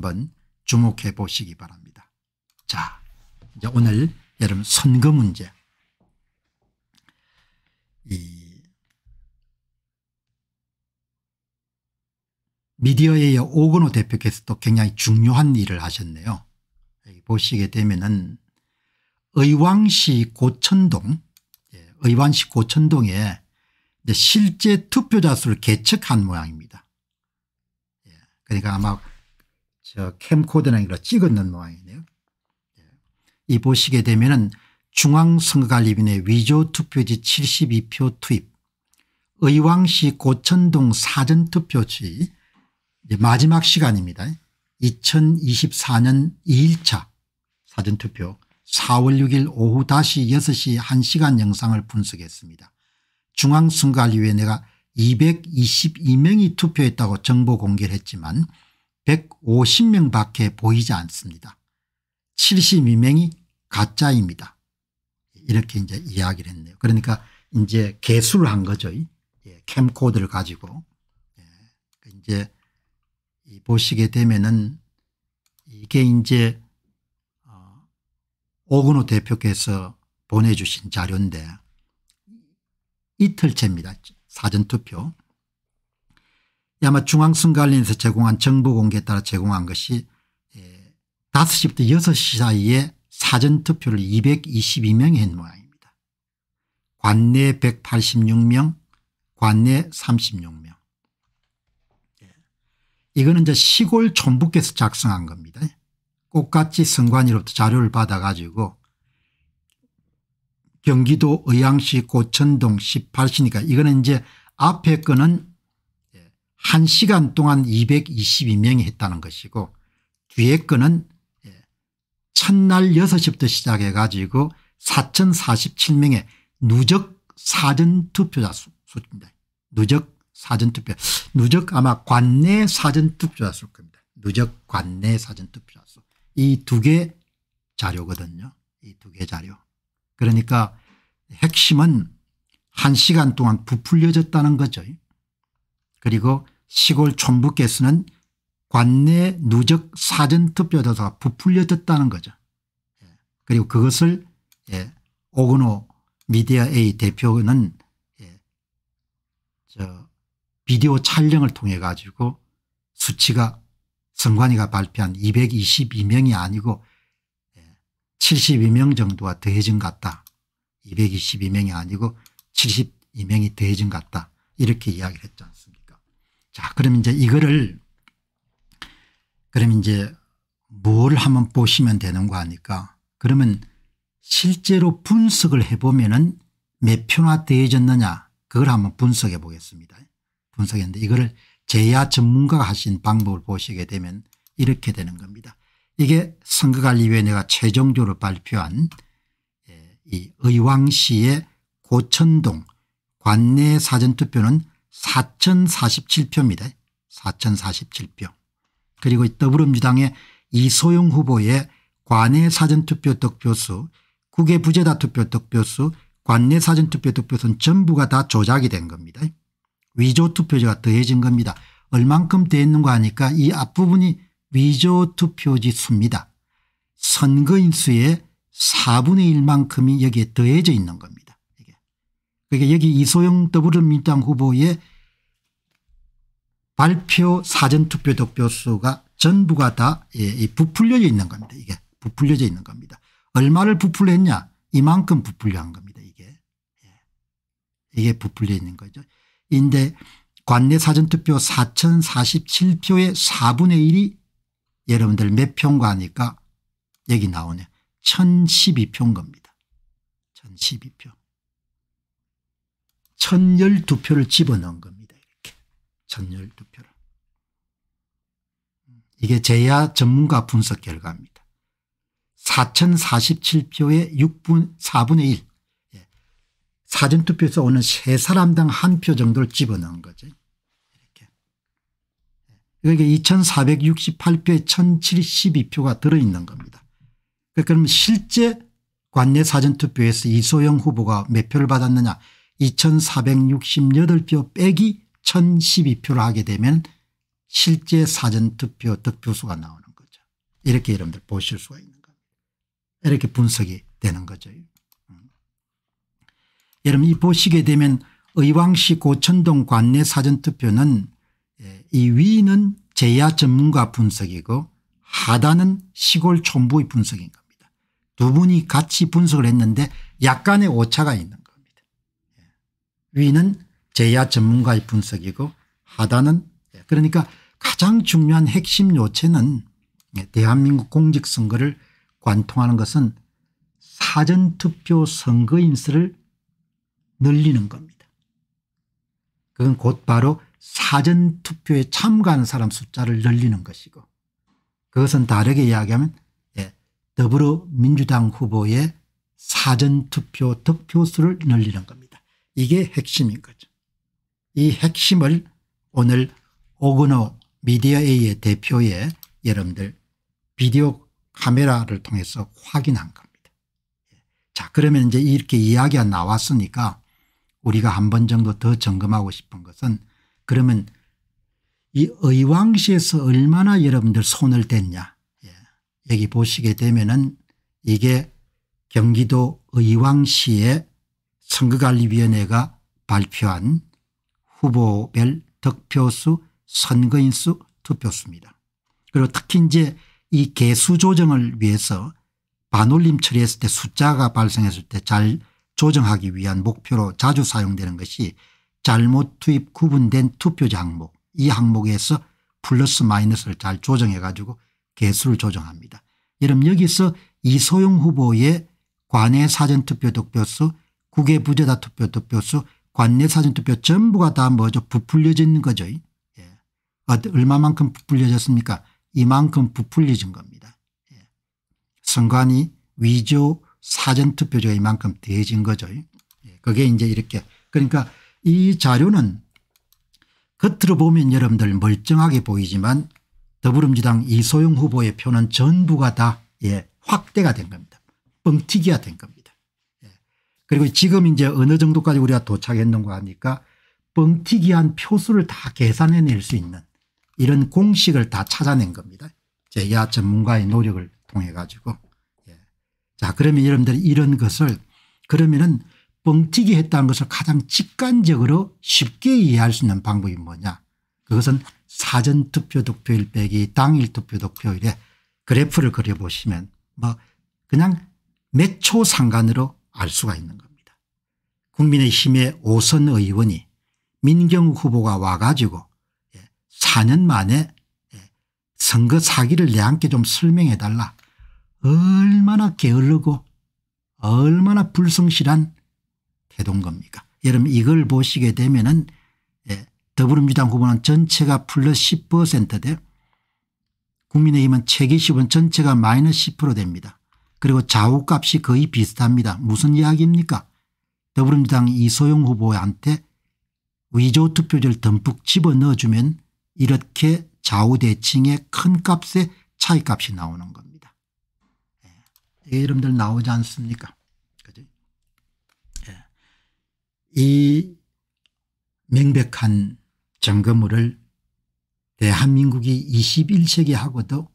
한번 주목해 보시기 바랍니다. 자 이제 오늘 여러분 선거 문제 이 미디어의 오건호 대표께서도 굉장히 중요한 일을 하셨네요. 보시게 되면은 의왕시 고천동 예, 의왕시 고천동에 실제 투표자 수를 개척한 모양입니다. 예, 그러니까 아마 저 캠코더나 이걸 찍어 놓은 모양이네요. 예. 이 보시게 되면은 중앙선거관리위원회 위조투표지 72표 투입 의왕시 고천동 사전투표지 마지막 시간입니다. 2024년 2일차 사전투표 4월 6일 오후 다시 6시 1시간 영상을 분석했습니다. 중앙선거관리위원회가 222명이 투표했다고 정보 공개를 했지만 150명 밖에 보이지 않습니다. 72명이 가짜입니다. 이렇게 이제 이야기를 했네요. 그러니까 이제 개수를 한 거죠. 예, 캠코드를 가지고. 예, 그 이제 보시게 되면은 이게 이제 어, 오근호 대표께서 보내주신 자료인데 이틀째입니다. 사전투표. 아마 중앙선관리에서 제공한 정보 공개에 따라 제공한 것이 5시부터 예, 6시 사이에 사전투표를 222명이 한 모양입니다. 관내 186명 관내 36명. 예. 이거는 이제 시골 촌북께서 작성한 겁니다. 똑같이 선관위로부터 자료를 받아가지고 경기도 의양시 고천동 18시니까 이거는 이제 앞에 거는 1시간 동안 222명이 했다는 것이고 뒤에 거는 예, 첫날 6시부터 시작해 가지고 4047명의 누적 사전투표자 수입니다. 누적 사전투표 누적 아마 관내 사전투표자 수일 겁니다. 누적 관내 사전투표자 수. 이 두 개 자료거든요. 이 두 개 자료. 그러니까 핵심은 1시간 동안 부풀려졌다는 거죠. 그리고 시골 촌부께서는 관내 누적 사전투표조사 부풀려졌다는 거죠. 예. 그리고 그것을 예, 오근호 미디어 A 대표는 예, 저 비디오 촬영을 통해 가지고 수치가 선관위가 발표한 222명이 아니고 예, 72명 정도가 더해진 같다. 222명이 아니고 72명이 더해진 같다. 이렇게 이야기를 했지 않습니까 자, 그럼 이제 이거를 그럼 이제 뭘 한번 보시면 되는 거아닐까 그러면 실제로 분석을 해보면은 몇 표나 되어졌느냐 그걸 한번 분석해 보겠습니다. 분석했는데 이거를 제야 전문가가 하신 방법을 보시게 되면 이렇게 되는 겁니다. 이게 선거관리위원회가 최종적으로 발표한 예, 이 의왕시의 고천동 관내 사전투표는 4,047표입니다. 4,047표. 그리고 더불어민주당의 이소영 후보의 관내 사전투표 득표수 국외 부재다 투표 득표수 관내 사전투표 득표수는 전부가 다 조작이 된 겁니다. 위조 투표지가 더해진 겁니다. 얼만큼 더있는가 하니까 이 앞부분이 위조 투표지 수입니다. 선거인 수의 4분의 1만큼이 여기에 더해져 있는 겁니다. 그게 그러니까 여기 이소영 더불어민주당 후보의 발표 사전투표 득표수가 전부가 다 예, 부풀려져 있는 겁니다. 이게 부풀려져 있는 겁니다. 얼마를 부풀렸냐 이만큼 부풀려한 겁니다. 이게 예. 이게 부풀려 있는 거죠. 인데 관내 사전투표 4047표의 4분의 1이 여러분들 몇 표인가 하니까 여기 나오네. 1012표인 겁니다. 1012표. 1012표를 집어넣은 겁니다. 이렇게. 1012표를. 이게 제야 전문가 분석 결과입니다. 4047표의 6분, 4분의 1. 예. 사전투표에서 오는 세 사람당 한 표 정도를 집어넣은 거죠. 이렇게. 여기 2468표에 1072표가 들어있는 겁니다. 그러니까 그럼 실제 관내 사전투표에서 이소영 후보가 몇 표를 받았느냐. 2468표 빼기 1012표를 하게 되면 실제 사전투표 득표수가 나오는 거죠. 이렇게 여러분들 보실 수가 있는 겁니다. 이렇게 분석이 되는 거죠. 음. 여러분 이 보시게 되면 의왕시 고천동 관내 사전투표는 예, 이 위는 제야 전문가 분석이고 하단은 시골 촌부의 분석인 겁니다. 두 분이 같이 분석을 했는데 약간의 오차가 있는 위는 제야 전문가의 분석이고 하단은 네, 그러니까 가장 중요한 핵심 요체는 네, 대한민국 공직선거를 관통하는 것은 사전투표 선거 인수를 늘리는 겁니다. 그건 곧바로 사전투표에 참가하는 사람 숫자를 늘리는 것이고 그것은 다르게 이야기하면 네, 더불어민주당 후보의 사전투표 득표수를 늘리는 겁니다. 이게 핵심인 거죠. 이 핵심을 오늘 오그노 미디어A의 대표의 여러분들 비디오 카메라를 통해서 확인한 겁니다. 자 그러면 이제 이렇게 이야기가 나왔으니까 우리가 한 번 정도 더 점검하고 싶은 것은 그러면 이 의왕시에서 얼마나 여러분들 손을 댔냐 예. 여기 보시게 되면은 이게 경기도 의왕시의 선거관리위원회가 발표한 후보별 득표수 선거인수 투표수입니다. 그리고 특히 이제 이 개수 조정을 위해서 반올림 처리했을 때 숫자가 발생했을 때 잘 조정하기 위한 목표로 자주 사용되는 것이 잘못 투입 구분된 투표자 항목 이 항목에서 플러스 마이너스를 잘 조정해 가지고 개수를 조정합니다. 여러분 여기서 이소영 후보의 관외 사전투표 득표수 국외 부재다 투표 투표수 관내 사전투표 전부가 다 뭐죠 부풀려진 거죠. 예. 아, 얼마만큼 부풀려졌습니까 이만큼 부풀려진 겁니다. 예. 선관위 위조 사전투표조 이만큼 대진 거죠. 예. 그게 이제 이렇게 그러니까 이 자료는 겉으로 보면 여러분들 멀쩡하게 보이지만 더불어민주당 이소영 후보의 표는 전부가 다 예, 확대가 된 겁니다. 뻥튀기가 된 겁니다. 그리고 지금 이제 어느 정도까지 우리가 도착했는가 하니까 뻥튀기한 표수를 다 계산해낼 수 있는 이런 공식을 다 찾아낸 겁니다. 제야 전문가의 노력을 통해 가지고. 예. 자 그러면 여러분들이 런 것을 그러면은 뻥튀기 했다는 것을 가장 직관적으로 쉽게 이해할 수 있는 방법이 뭐냐 그것은 사전투표 득표일 빼기 당일투표 득표일에 그래프를 그려보시면 뭐 그냥 몇 초 상관으로 알 수가 있는 겁니다. 국민의힘의 오선 의원이 민경 후보가 와가지고 4년 예, 만에 예, 선거 사기를 내한께 좀 설명해 달라 얼마나 게을르고 얼마나 불성실한 태도인 겁니까 여러분 이걸 보시게 되면 은 예, 더불어민주당 후보는 전체가 플러스 10%대 국민의힘은 최기십은 전체가 마이너스 10% 됩니다. 그리고 좌우값이 거의 비슷합니다. 무슨 이야기입니까? 더불어민주당 이소영 후보한테 위조 투표제를 듬뿍 집어넣어주면 이렇게 좌우대칭의 큰 값의 차이값이 나오는 겁니다. 예. 예. 여러분들 나오지 않습니까? 그죠? 예. 이 명백한 점검을 대한민국이 21세기하고도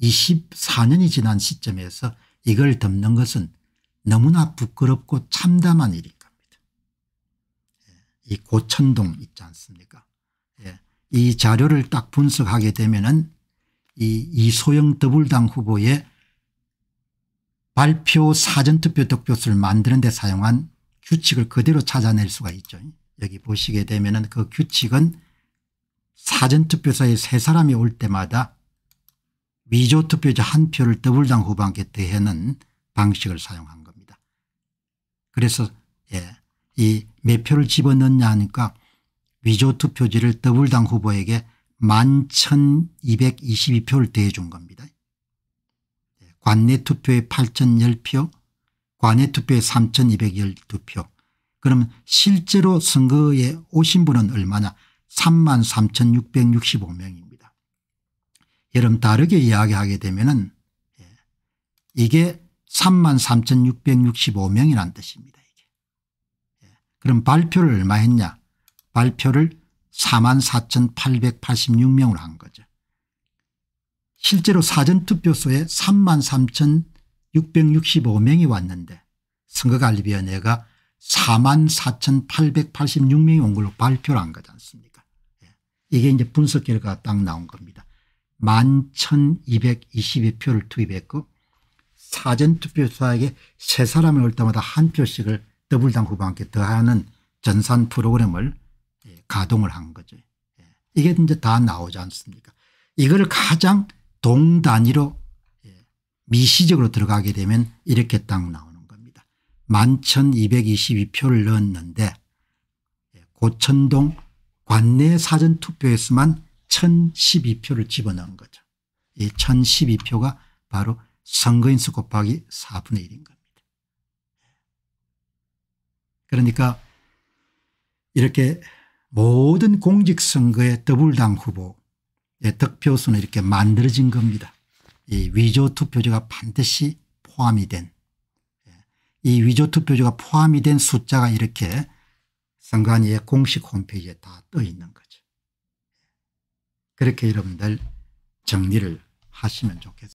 24년이 지난 시점에서 이걸 덮는 것은 너무나 부끄럽고 참담한 일인 겁니다. 예, 이 고천동 있지 않습니까 예, 이 자료를 딱 분석하게 되면 은이 이소영 더불당 후보의 발표 사전투표 득표수를 만드는 데 사용한 규칙을 그대로 찾아낼 수가 있죠. 여기 보시게 되면 그 규칙은 사전투표소에 세 사람이 올 때마다 위조 투표자 한 표를 더블당 후보한에대하는 방식을 사용한 겁니다. 그래서 예, 이몇 표를 집어넣냐 하니까 위조 투표지를 더블당 후보에게 11,222표를 대해준 겁니다. 예, 관내 투표에 8,010표 관내 투표에 3,212표 그럼 실제로 선거에 오신 분은 얼마냐 33,665명입니다. 여름 다르게 이야기하게 되면은 예, 이게 3 3,665명이란 뜻입니다. 이게. 예, 그럼 발표를 얼마 했냐? 발표를 4 4,886명으로 한 거죠. 실제로 사전투표소에 3 3,665명이 왔는데 선거관리위원회가 4 4,886명이 온 걸로 발표를 한 거지 않습니까? 예, 이게 이제 분석 결과가 딱 나온 겁니다. 11,222표를 투입했고 사전투표소에게 세 사람을 올 때마다 한 표씩을 더블당 후보한테 더하는 전산 프로그램을 예, 가동을 한 거죠. 예. 이게 이제 다 나오지 않습니까 이걸 가장 동단위로 예, 미시적으로 들어가게 되면 이렇게 딱 나오는 겁니다. 11,222표를 넣었는데 고천동 관내 사전투표에서만 1012표를 집어넣은 거죠. 이 1012표가 바로 선거인수 곱하기 4분의 1인 겁니다. 그러니까 이렇게 모든 공직선거의 더블당 후보의 득표수는 이렇게 만들어진 겁니다. 이위조투표지가 반드시 포함이 된 이위조투표지가 포함이 된 숫자가 이렇게 선관위의 공식 홈페이지에 다 떠 있는 겁니다. 그렇게 여러분들 정리를 하시면 좋겠습니다.